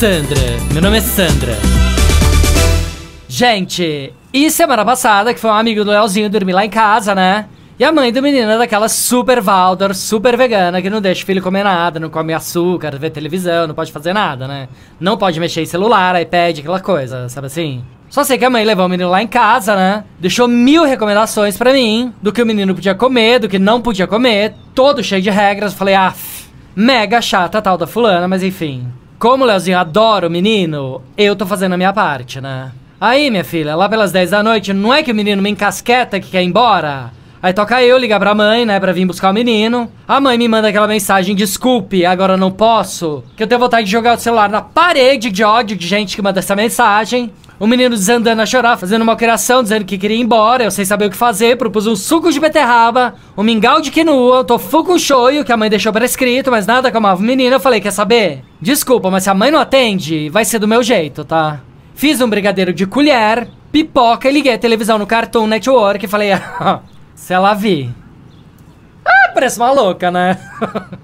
Sandra. Meu nome é Sandra. Gente, e semana passada, que foi um amigo do Leozinho dormir lá em casa, né? E a mãe do menino é daquela super Valdor, super vegana, que não deixa o filho comer nada, não come açúcar, vê televisão, não pode fazer nada, né? Não pode mexer em celular, iPad, aquela coisa, sabe assim? Só sei que a mãe levou o menino lá em casa, né? Deixou mil recomendações para mim do que o menino podia comer, do que não podia comer, todo cheio de regras. falei, ah, mega chata tal da fulana, mas enfim. Como o Leozinho adora o menino, eu tô fazendo a minha parte, né? Aí, minha filha, lá pelas 10 da noite, não é que o menino me encasqueta que quer ir embora? Aí toca eu ligar pra mãe, né, pra vir buscar o menino. A mãe me manda aquela mensagem: desculpe, agora não posso. Que eu tenho vontade de jogar o celular na parede de ódio de gente que manda essa mensagem. O menino desandando a chorar, fazendo uma criação, dizendo que queria ir embora, eu sem saber o que fazer, propus um suco de beterraba, um mingau de quinoa, um tofu com shoyu, que a mãe deixou prescrito, mas nada acalmava o menino. Eu falei, quer saber? Desculpa, mas se a mãe não atende, vai ser do meu jeito, tá? Fiz um brigadeiro de colher, pipoca e liguei a televisão no Cartoon Network e falei, ah, se ela vi, Ah, parece uma louca, né?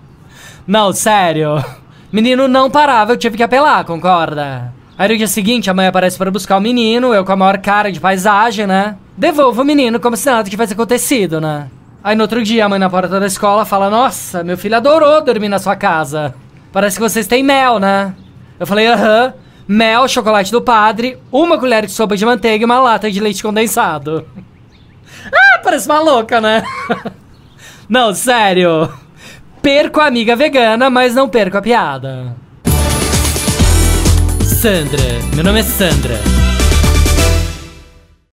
não, sério. Menino não parava, eu tive que apelar, concorda? Aí no dia seguinte, a mãe aparece para buscar o menino, eu com a maior cara de paisagem, né? Devolvo o menino como se nada tivesse acontecido, né? Aí no outro dia, a mãe na porta da escola fala: Nossa, meu filho adorou dormir na sua casa. Parece que vocês têm mel, né? Eu falei: Aham. mel, chocolate do padre, uma colher de sopa de manteiga e uma lata de leite condensado. Ah, parece uma louca, né? não, sério. Perco a amiga vegana, mas não perco a piada. Sandra. Meu nome é Sandra.